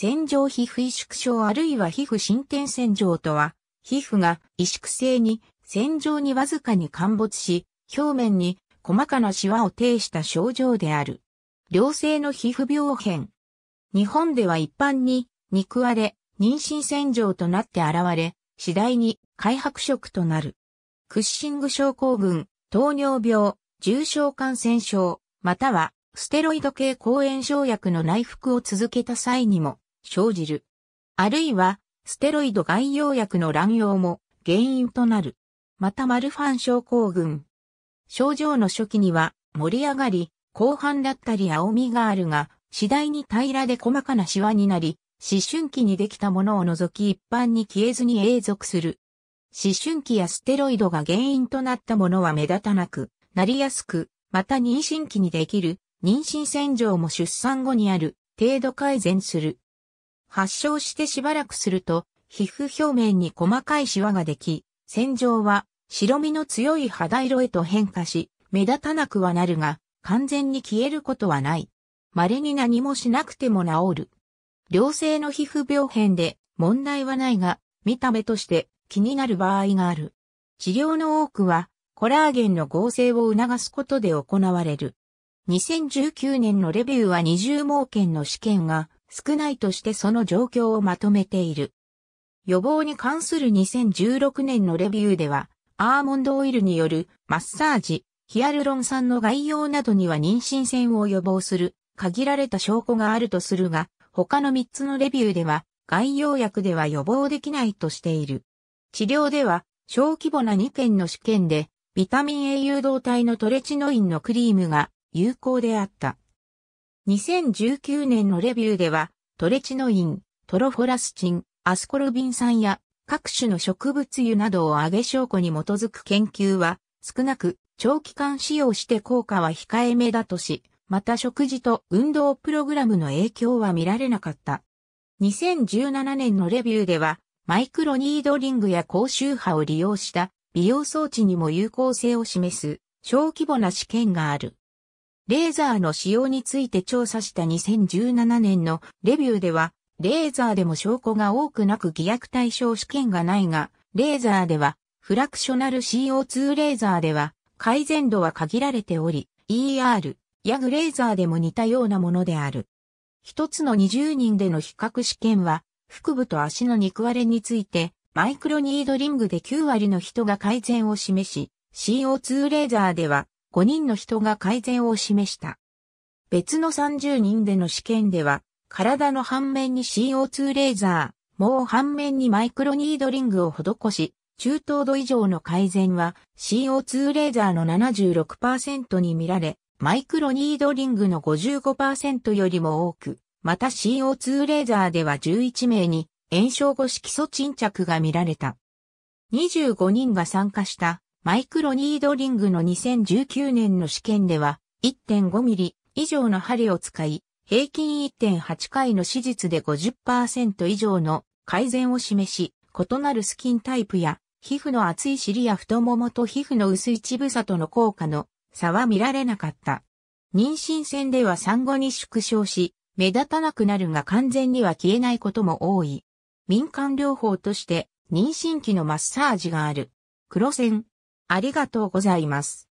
洗浄皮膚萎縮症あるいは皮膚進展洗浄とは、皮膚が萎縮性に洗浄にわずかに陥没し、表面に細かなシワを呈した症状である。良性の皮膚病変。日本では一般に肉荒れ、妊娠洗浄となって現れ、次第に開白色となる。クッシング症候群、糖尿病、重症感染症、またはステロイド系抗炎症薬の内服を続けた際にも生じる。あるいは、ステロイド外用薬の乱用も原因となる。またマルファン症候群。症状の初期には盛り上がり、後半だったり青みがあるが、次第に平らで細かなシワになり、思春期にできたものを除き一般に消えずに永続する。思春期やステロイドが原因となったものは目立たなく、なりやすく、また妊娠期にできる、妊娠洗浄も出産後にある、程度改善する。発症してしばらくすると、皮膚表面に細かいシワができ、洗浄は白身の強い肌色へと変化し、目立たなくはなるが、完全に消えることはない。稀に何もしなくても治る。良性の皮膚病変で問題はないが、見た目として気になる場合がある。治療の多くは、コラーゲンの合成を促すことで行われる。2019年のレビューは20盲検の試験が少ないとしてその状況をまとめている。予防に関する2016年のレビューでは、アーモンドオイルによるマッサージ、ヒアルロン酸の概要などには妊娠線を予防する限られた証拠があるとするが、他の3つのレビューでは、概要薬では予防できないとしている。治療では、小規模な2件の試験で、ビタミン A 誘導体のトレチノインのクリームが有効であった。2019年のレビューでは、トレチノイン、トロフォラスチン、アスコルビン酸や各種の植物油などを揚げ証拠に基づく研究は少なく長期間使用して効果は控えめだとし、また食事と運動プログラムの影響は見られなかった。2017年のレビューでは、マイクロニードリングや高周波を利用した美容装置にも有効性を示す小規模な試験がある。レーザーの使用について調査した2017年のレビューでは、レーザーでも証拠が多くなく偽薬対象試験がないが、レーザーでは、フラクショナル CO2 レーザーでは、改善度は限られており、ER、ヤグレーザーでも似たようなものである。一つの20人での比較試験は、腹部と足の肉割れについて、マイクロニードリングで9割の人が改善を示し、CO2 レーザーでは5人の人が改善を示した。別の30人での試験では、体の反面に CO2 レーザー、もう反面にマイクロニードリングを施し、中等度以上の改善は CO2 レーザーの76%に見られ、マイクロニードリングの55%よりも多く、また CO2 レーザーでは11名に炎症後色素沈着が見られた。25人が参加したマイクロニードリングの2019年の試験では、1.5ミリ以上の針を使い、平均1.8回の手術で50%以上の改善を示し、異なるスキンタイプや、皮膚の厚い尻や太ももと皮膚の薄い乳房との効果の差は見られなかった。妊娠線では産後に縮小し、目立たなくなるが完全には消えないことも多い。民間療法として妊娠期のマッサージがある。黒線、ありがとうございます。